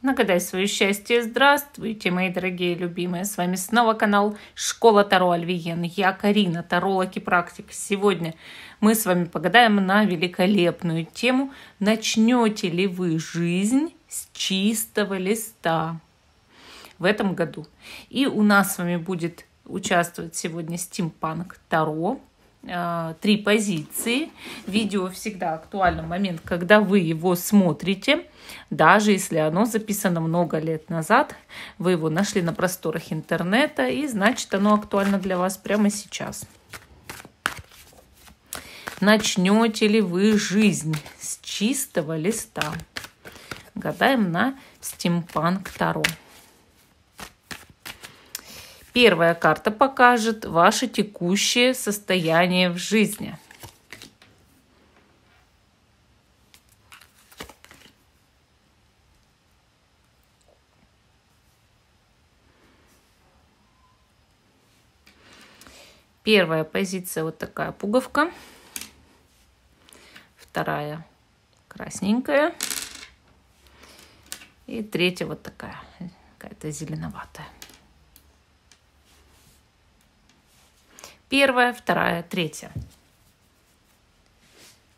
Нагадай свое счастье. Здравствуйте, мои дорогие любимые. С вами снова канал Школа Таро Альвиен. Я Карина, таролог и практик. Сегодня мы с вами погадаем на великолепную тему «Начнете ли вы жизнь с чистого листа?» в этом году. И у нас с вами будет участвовать сегодня стимпанк Таро. Э, три позиции. Видео всегда актуально в момент, когда вы его смотрите. Даже если оно записано много лет назад, вы его нашли на просторах интернета, и значит оно актуально для вас прямо сейчас. Начнете ли вы жизнь с чистого листа? Гадаем на стимпанк Таро. Первая карта покажет ваше текущее состояние в жизни. Первая позиция вот такая пуговка. Вторая красненькая. И третья вот такая, какая-то зеленоватая. Первая, вторая, третья.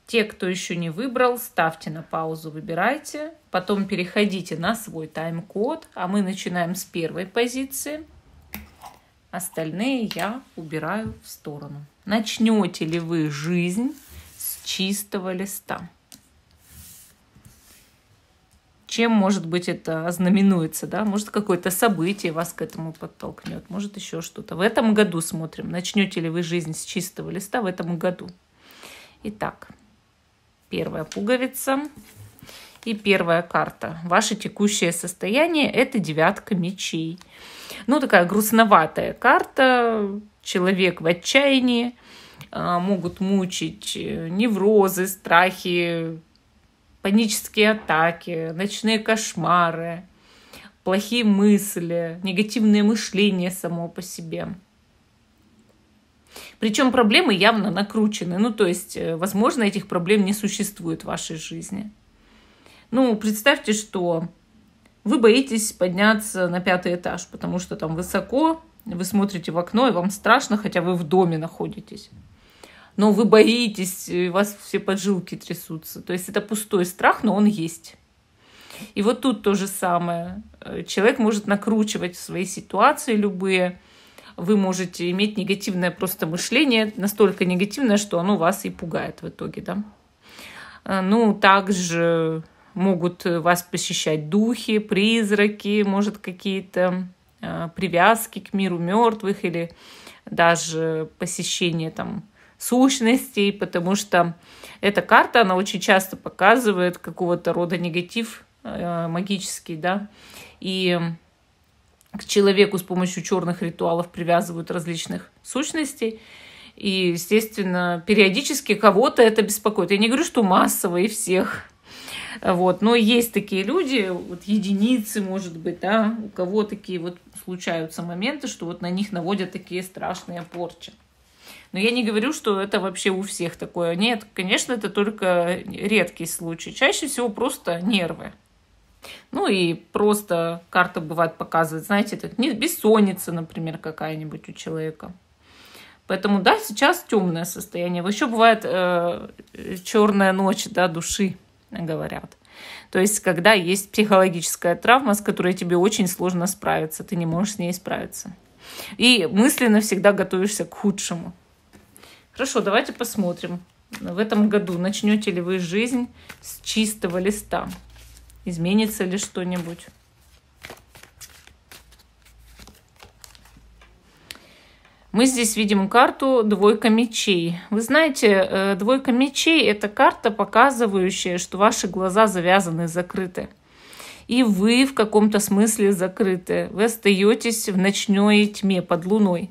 Те, кто еще не выбрал, ставьте на паузу, выбирайте. Потом переходите на свой тайм-код, а мы начинаем с первой позиции. Остальные я убираю в сторону. Начнете ли вы жизнь с чистого листа? чем, может быть, это ознаменуется, да, может, какое-то событие вас к этому подтолкнет, может, еще что-то. В этом году смотрим, начнете ли вы жизнь с чистого листа в этом году. Итак, первая пуговица и первая карта. Ваше текущее состояние – это девятка мечей. Ну, такая грустноватая карта, человек в отчаянии, а, могут мучить э, неврозы, страхи, панические атаки, ночные кошмары, плохие мысли, негативное мышление само по себе. Причем проблемы явно накручены. Ну, то есть, э, возможно, этих проблем не существует в вашей жизни. Ну, представьте, что вы боитесь подняться на пятый этаж, потому что там высоко, вы смотрите в окно, и вам страшно, хотя вы в доме находитесь но «Ну, вы боитесь, у вас все поджилки трясутся. То есть это пустой страх, но он есть. И вот тут то же самое. Э, человек может накручивать свои ситуации любые. Вы можете иметь негативное просто мышление, настолько негативное, что оно вас и пугает в итоге, да. Э, ну, также могут вас посещать духи, призраки, может, какие-то э, привязки к миру мертвых или даже посещение там сущностей, потому что эта карта, она очень часто показывает какого-то рода негатив э, магический, да, и к человеку с помощью черных ритуалов привязывают различных сущностей, и, естественно, периодически кого-то это беспокоит. Я не говорю, что массово и всех, вот. Но есть такие люди, вот единицы, может быть, да, у кого такие вот случаются моменты, что вот на них наводят такие страшные порчи. Но я не говорю, что это вообще у всех такое. Нет, конечно, это только редкий случай. Чаще всего просто нервы. Ну и просто карта бывает показывает, знаете, это не бессонница, например, какая-нибудь у человека. Поэтому, да, сейчас темное состояние. Еще бывает э, черная ночь, да, души, говорят. То есть, когда есть психологическая травма, с которой тебе очень сложно справиться, ты не можешь с ней справиться. И мысленно всегда готовишься к худшему. Хорошо, давайте посмотрим. В этом году начнете ли вы жизнь с чистого листа? Изменится ли что-нибудь? Мы здесь видим карту «Двойка мечей». Вы знаете, э, «Двойка мечей» — это карта, показывающая, что ваши глаза завязаны, закрыты. И вы в каком-то смысле закрыты. Вы остаетесь в ночной тьме под луной.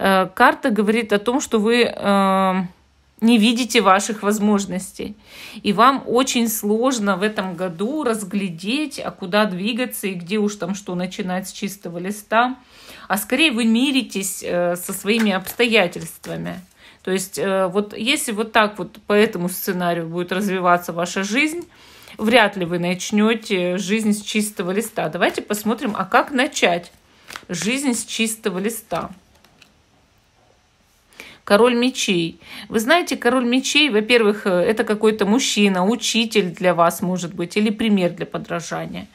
Э, карта говорит о том, что вы э, не видите ваших возможностей. И вам очень сложно в этом году разглядеть, а куда двигаться и где уж там что начинать с чистого листа. А скорее вы миритесь э, со своими обстоятельствами. То есть вот если вот так вот по этому сценарию будет развиваться ваша жизнь, вряд ли вы начнете жизнь с чистого листа. Давайте посмотрим, а как начать жизнь с чистого листа король мечей. Вы знаете, король мечей, во-первых, э, это какой-то мужчина, учитель для вас, может быть, или пример для подражания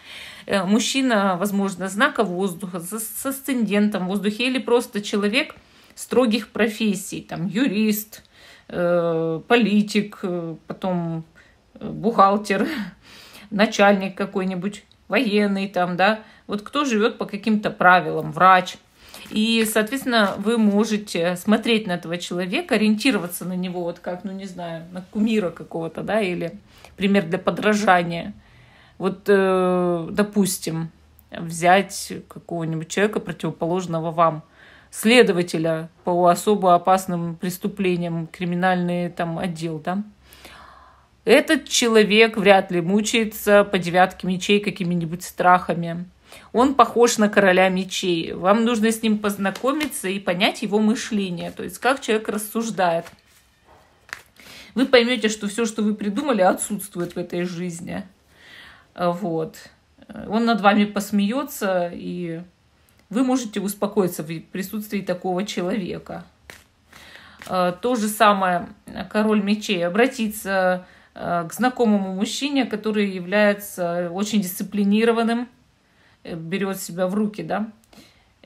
э, мужчина, возможно, знака воздуха, с асцендентом в воздухе, или просто человек строгих профессий, там, юрист, э, политик, потом бухгалтер, начальник какой-нибудь, военный там, да, вот кто живет по каким-то правилам, врач – и, соответственно, вы можете смотреть на этого человека, ориентироваться на него, вот как, ну не знаю, на кумира какого-то, да, или пример для подражания. Вот, э, допустим, взять какого-нибудь человека, противоположного вам, следователя по особо опасным преступлениям, криминальный там отдел, да, этот человек вряд ли мучается по девятке мечей какими-нибудь страхами. Он похож на короля мечей. Вам нужно с ним познакомиться и понять его мышление, то есть как человек рассуждает. Вы поймете, что все, что вы придумали, отсутствует в этой жизни. Э, вот. Э, он над вами посмеется, и вы можете успокоиться в присутствии такого человека. Э, то же самое король мечей. Обратиться к знакомому мужчине, который является очень дисциплинированным, Э, берет себя в руки, да.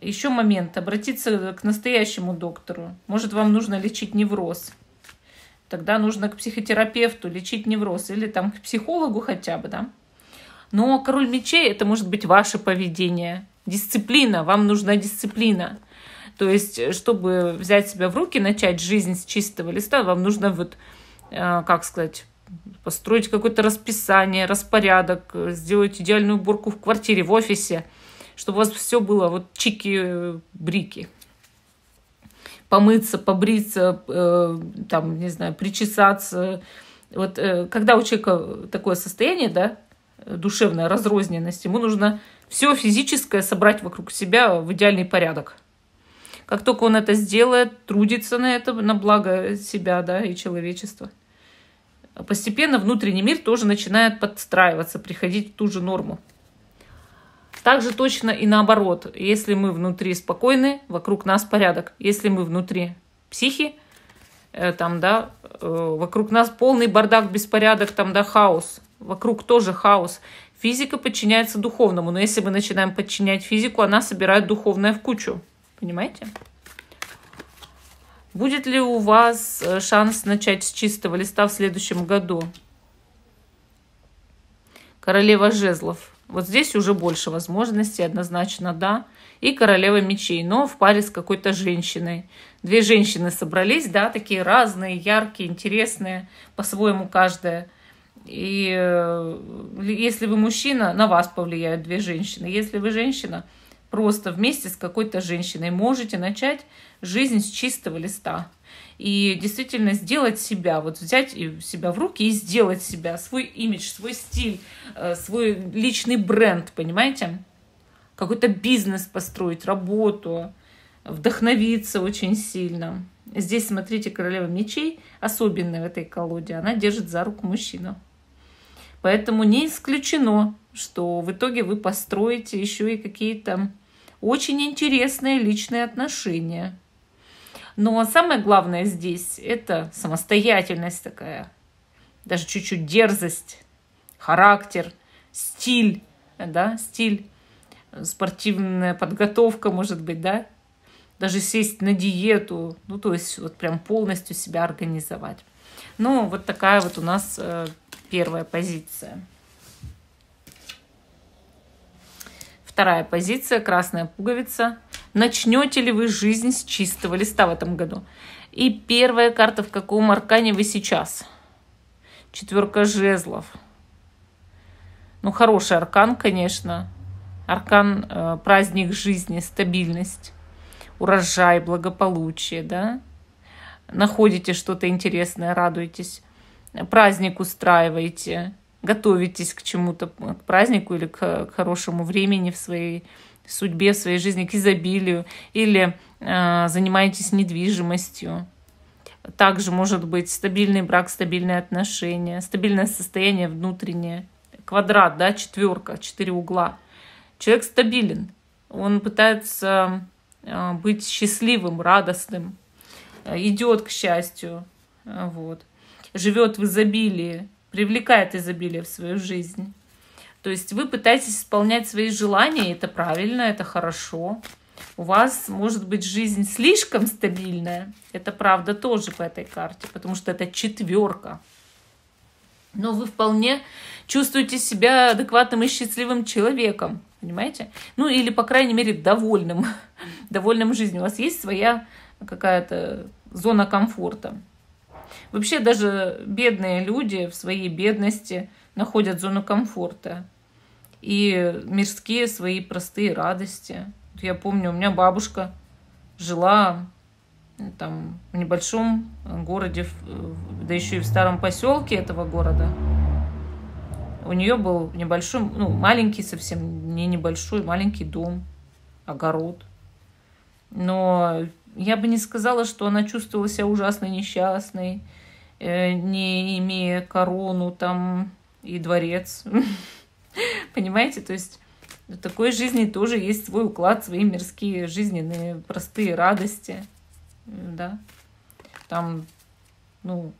Еще момент. Обратиться к настоящему доктору. Может, вам нужно лечить невроз. Тогда нужно к психотерапевту лечить невроз или там к психологу хотя бы, да. Но король мечей – это может быть ваше поведение. Дисциплина. Вам нужна дисциплина. То есть, э, чтобы взять себя в руки, начать жизнь с чистого листа, вам нужно вот, э, как сказать, построить какое-то расписание, распорядок, сделать идеальную уборку в квартире, в офисе, чтобы у вас все было вот чики-брики. Э, Помыться, побриться, э, там, не знаю, причесаться. Вот э, когда у человека такое состояние, да, душевная разрозненность, ему нужно все физическое собрать вокруг себя в идеальный порядок. Как только он это сделает, трудится на это, на благо себя, да, и человечества – постепенно внутренний мир тоже начинает подстраиваться, приходить в ту же норму. Также точно и наоборот. Если мы внутри спокойны, вокруг нас порядок. Если мы внутри психи, э, там, да, э, вокруг нас полный бардак, беспорядок, там, да, хаос. Вокруг тоже хаос. Физика подчиняется духовному, но если мы начинаем подчинять физику, она собирает духовное в кучу. Понимаете? Будет ли у вас э, шанс начать с чистого листа в следующем году? Королева жезлов. Вот здесь уже больше возможностей, однозначно, да. И королева мечей, но в паре с какой-то женщиной. Две женщины собрались, да, такие разные, яркие, интересные, по-своему каждая. И э, если вы мужчина, на вас повлияют две женщины. Если вы женщина – просто вместе с какой-то женщиной. Можете начать жизнь с чистого листа. И действительно сделать себя, вот взять себя в руки и сделать себя, свой имидж, свой стиль, э, свой личный бренд, понимаете? Какой-то бизнес построить, работу, вдохновиться очень сильно. Здесь, смотрите, королева мечей, особенная в этой колоде, она держит за руку мужчину. Поэтому не исключено, что в итоге вы построите еще и какие-то очень интересные личные отношения. Но самое главное здесь – это самостоятельность такая, даже чуть-чуть дерзость, характер, стиль, да, стиль, спортивная подготовка, может быть, да, даже сесть на диету, ну, то есть вот прям полностью себя организовать. Ну, вот такая вот у нас э, первая позиция. Вторая позиция, красная пуговица. Начнете ли вы жизнь с чистого листа в этом году? И первая карта, в каком аркане вы сейчас? Четверка жезлов. Ну, хороший аркан, конечно. Аркан э, праздник жизни, стабильность, урожай, благополучие, да? Находите что-то интересное, радуетесь, праздник устраиваете, готовитесь к чему-то, к празднику или к, к хорошему времени в своей судьбе, в своей жизни, к изобилию, или э, занимаетесь недвижимостью. Также может быть стабильный брак, стабильные отношения, стабильное состояние внутреннее. Квадрат, да, четверка, четыре угла. Человек стабилен. Он пытается э, быть счастливым, радостным, э, идет к счастью. Э, вот живет в изобилии, привлекает изобилие в свою жизнь. То есть вы пытаетесь исполнять свои желания, это правильно, это хорошо. У вас может быть жизнь слишком стабильная. Это правда тоже по этой карте, потому что это четверка. Но вы вполне чувствуете себя адекватным и счастливым человеком, понимаете? Ну или, по крайней мере, довольным, довольным жизнью. У вас есть своя какая-то зона комфорта. Вообще даже бедные люди в своей бедности находят зону комфорта и мирские свои простые радости. Я помню, у меня бабушка жила э, там в небольшом э, городе, э, да еще и в старом поселке этого города. У нее был небольшой, ну, маленький совсем, не небольшой, маленький дом, огород. Но я бы не сказала, что она чувствовала себя ужасно несчастной Э, не имея корону там и дворец. Понимаете, то есть в такой жизни тоже есть свой уклад, свои мирские жизненные простые радости. Да. Там, ну,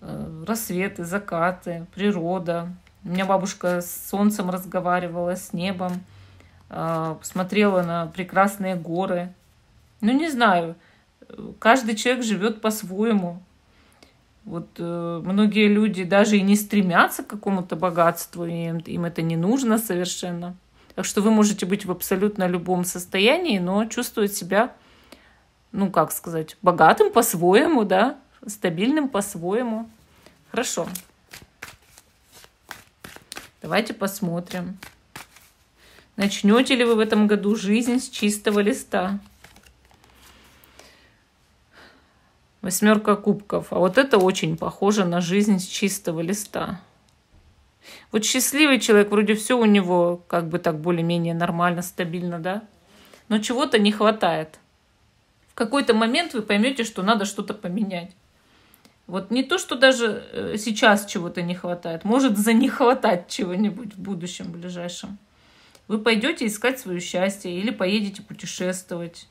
э, рассветы, закаты, природа. У меня бабушка с солнцем разговаривала, с небом, э, смотрела на прекрасные горы. Ну, не знаю, каждый человек живет по-своему. Вот э, многие люди даже и не стремятся к какому-то богатству, им, им это не нужно совершенно. Так что вы можете быть в абсолютно любом состоянии, но чувствовать себя, ну как сказать, богатым по-своему, да, стабильным по-своему. Хорошо. Давайте посмотрим. Начнете ли вы в этом году жизнь с чистого листа? Восьмерка кубков. А вот это очень похоже на жизнь с чистого листа. Вот счастливый человек, вроде все у него как бы так более-менее нормально, стабильно, да? Но чего-то не хватает. В какой-то момент вы поймете, что надо что-то поменять. Вот не то, что даже э, сейчас чего-то не хватает, может за не чего-нибудь в будущем, в ближайшем. Вы пойдете искать свое счастье или поедете путешествовать.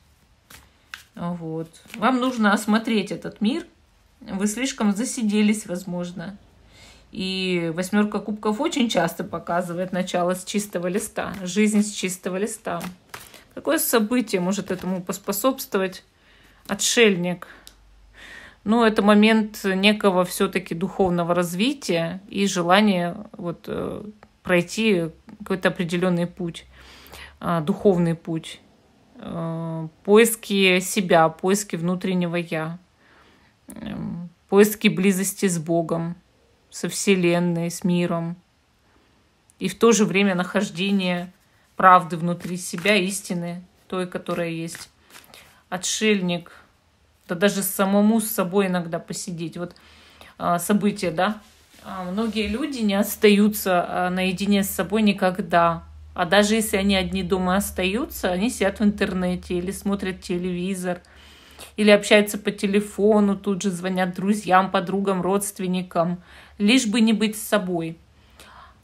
Вот. Вам нужно осмотреть этот мир. Вы слишком засиделись, возможно. И восьмерка кубков очень часто показывает начало с чистого листа, жизнь с чистого листа. Какое событие может этому поспособствовать? Отшельник. Ну, это момент некого все-таки духовного развития и желания вот, э, пройти какой-то определенный путь, а, духовный путь. Э, поиски себя, поиски внутреннего я, эм, поиски близости с Богом, со Вселенной, с миром. И в то же время нахождение правды внутри себя, истины, той, которая есть. Отшельник, да даже самому с собой иногда посидеть. Вот э, события, да, а многие люди не остаются э, наедине с собой никогда. А даже если они одни дома остаются, они сидят в интернете или смотрят телевизор, или общаются по телефону, тут же звонят друзьям, подругам, родственникам, лишь бы не быть с собой.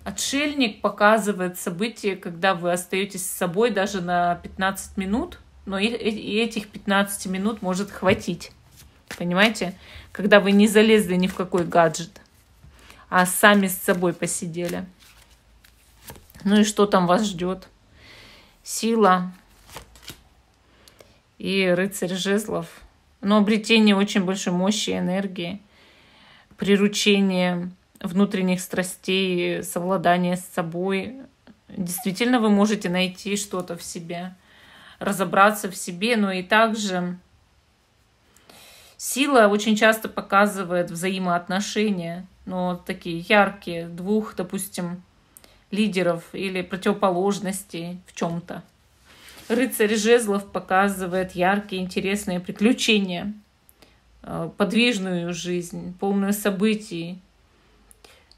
Отшельник показывает события, когда вы остаетесь с собой даже на 15 минут, но и этих 15 минут может хватить. Понимаете? Когда вы не залезли ни в какой гаджет, а сами с собой посидели. Ну и что там вас ждет? Сила и рыцарь жезлов. Но обретение очень большой мощи и энергии, приручение внутренних страстей, совладание с собой. Действительно, вы можете найти что-то в себе, разобраться в себе, но и также сила очень часто показывает взаимоотношения, но такие яркие, двух, допустим, лидеров или противоположностей в чем-то. Рыцарь жезлов показывает яркие, интересные приключения, э, подвижную жизнь, полную событий,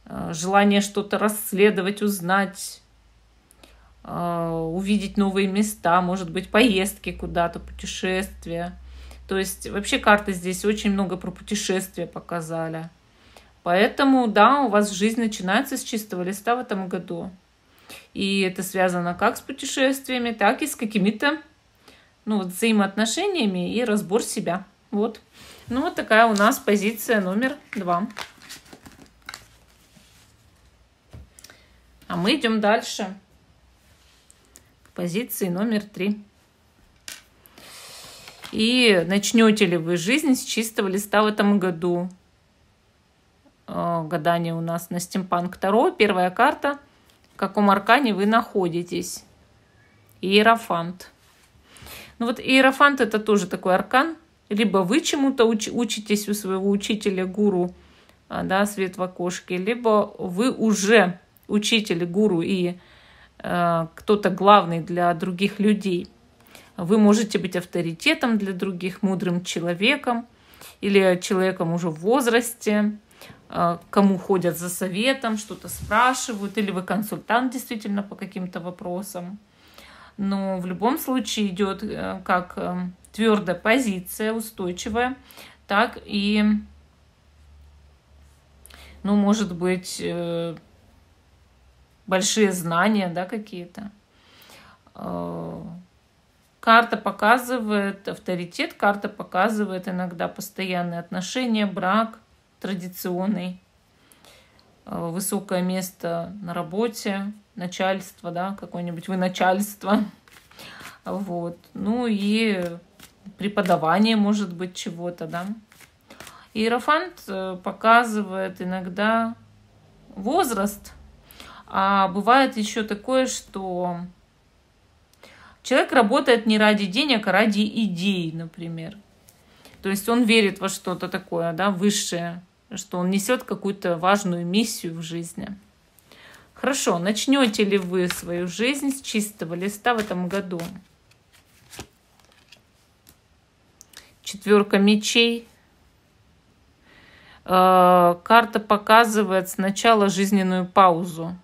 э, желание что-то расследовать, узнать, э, увидеть новые места, может быть, поездки куда-то, путешествия. То есть вообще карты здесь очень много про путешествия показали. Поэтому, да, у вас жизнь начинается с чистого листа в этом году. И это связано как с путешествиями, так и с какими-то ну, вот, взаимоотношениями и разбор себя. Вот. Ну, вот такая у нас позиция номер два. А мы идем дальше. К позиции номер три. И начнете ли вы жизнь с чистого листа в этом году? Э, гадание у нас на стимпанк Таро. Первая карта. В каком аркане вы находитесь? Иерофант. Ну вот иерофант это тоже такой аркан. Либо вы чему-то уч- учитесь у своего учителя, гуру, а, да, свет в окошке, либо вы уже учитель, гуру и э, кто-то главный для других людей. Вы можете быть авторитетом для других, мудрым человеком или человеком уже в возрасте, Э, кому ходят за советом, что-то спрашивают, или вы консультант действительно по каким-то вопросам. Но в любом случае идет э, как э, твердая позиция, устойчивая, так и, ну, может быть, большие знания, да, какие-то. Карта показывает авторитет, карта показывает иногда постоянные отношения, брак – традиционный, э, высокое место на работе, начальство, да, какое-нибудь вы начальство. Вот. Ну и преподавание, может быть, чего-то, да. Иерофант э, показывает иногда возраст, а бывает еще такое, что человек работает не ради денег, а ради идей, например. То есть он верит во что-то такое, да, высшее что он несет какую-то важную миссию в жизни. Хорошо, начнете ли вы свою жизнь с чистого листа в этом году? Четверка мечей. Э, карта показывает сначала жизненную паузу,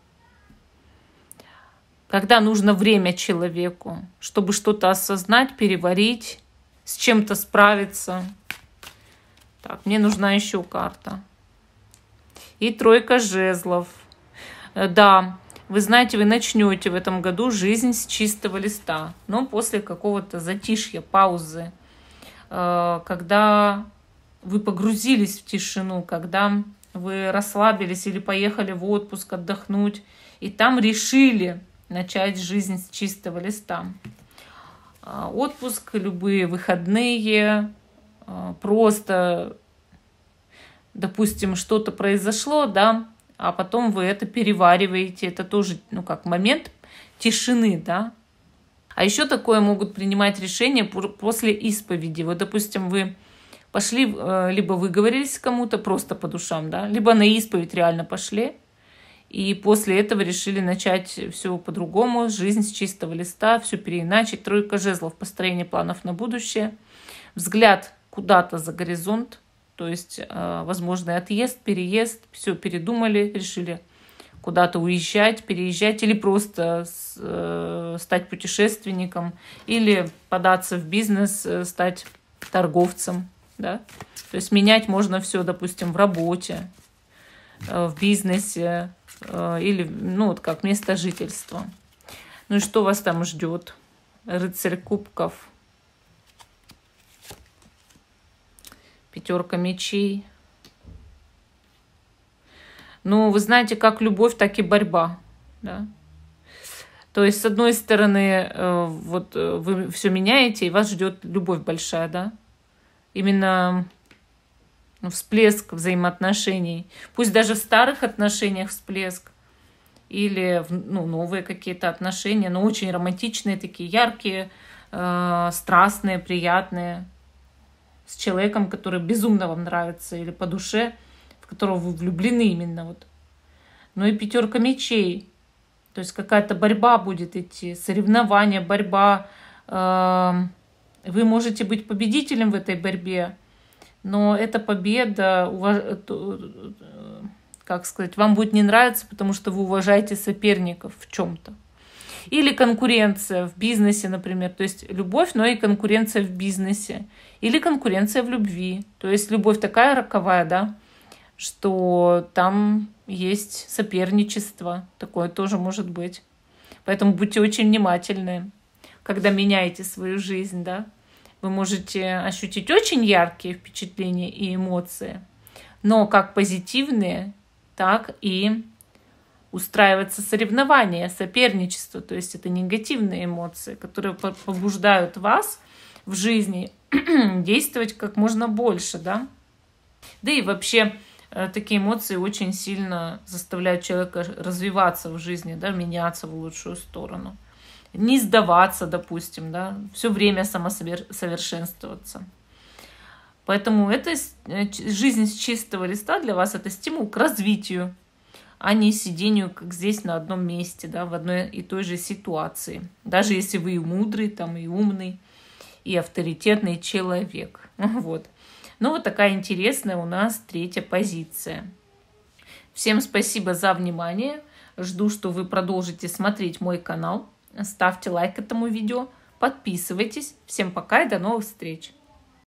когда нужно время человеку, чтобы что-то осознать, переварить, с чем-то справиться – так, мне нужна еще карта. И тройка жезлов. Э, да, вы знаете, вы начнете в этом году жизнь с чистого листа, но после какого-то затишья, паузы, э, когда вы погрузились в тишину, когда вы расслабились или поехали в отпуск отдохнуть, и там решили начать жизнь с чистого листа. А, отпуск, любые выходные, а, просто, допустим, что-то произошло, да, а потом вы это перевариваете. Это тоже, ну, как момент тишины, да. А еще такое могут принимать решение после исповеди. Вот, допустим, вы пошли, э, либо выговорились кому-то просто по душам, да, либо на исповедь реально пошли, и после этого решили начать все по-другому, жизнь с чистого листа, все переиначить, тройка жезлов, построение планов на будущее, взгляд куда-то за горизонт, то есть э, возможный отъезд, переезд, все передумали, решили куда-то уезжать, переезжать или просто э, стать путешественником или податься в бизнес, э, стать торговцем, да. То есть менять можно все, допустим, в работе, в бизнесе или, ну, вот как место жительства. Ну и что вас там ждет? Рыцарь кубков – пятерка мечей. Ну, вы знаете, как любовь, так и борьба. Да? То есть, с одной стороны, э, вот э, вы все меняете, и вас ждет любовь большая, да? Именно ну, всплеск взаимоотношений. Пусть даже в старых отношениях всплеск или ну, новые какие-то отношения, но очень романтичные, такие яркие, э, страстные, приятные с человеком, который безумно вам нравится или по душе, в которого вы влюблены именно вот. Но ну и пятерка мечей, то есть какая-то борьба будет идти, соревнования, борьба. Эм, вы можете быть победителем в этой борьбе, но эта победа, э, э, как сказать, вам будет не нравиться, потому что вы уважаете соперников в чем-то. Или конкуренция в бизнесе, например. То есть любовь, но и конкуренция в бизнесе. Или конкуренция в любви. То есть любовь такая роковая, да, что там есть соперничество. Такое тоже может быть. Поэтому будьте очень внимательны, когда меняете свою жизнь, да. Вы можете ощутить очень яркие впечатления и эмоции, но как позитивные, так и устраиваться соревнования, соперничество, то есть это негативные эмоции, которые побуждают вас в жизни действовать как можно больше, да. Да и вообще э, такие эмоции очень сильно заставляют человека развиваться в жизни, да, меняться в лучшую сторону. Не сдаваться, допустим, да, все время самосовершенствоваться. Поэтому это э, жизнь с чистого листа для вас это стимул к развитию, а не сидению, как здесь, на одном месте, да, в одной и той же ситуации. Даже если вы и мудрый, там, и умный, и авторитетный человек. Вот. Ну, вот такая интересная у нас третья позиция. Всем спасибо за внимание. Жду, что вы продолжите смотреть мой канал. Ставьте лайк этому видео, подписывайтесь. Всем пока и до новых встреч!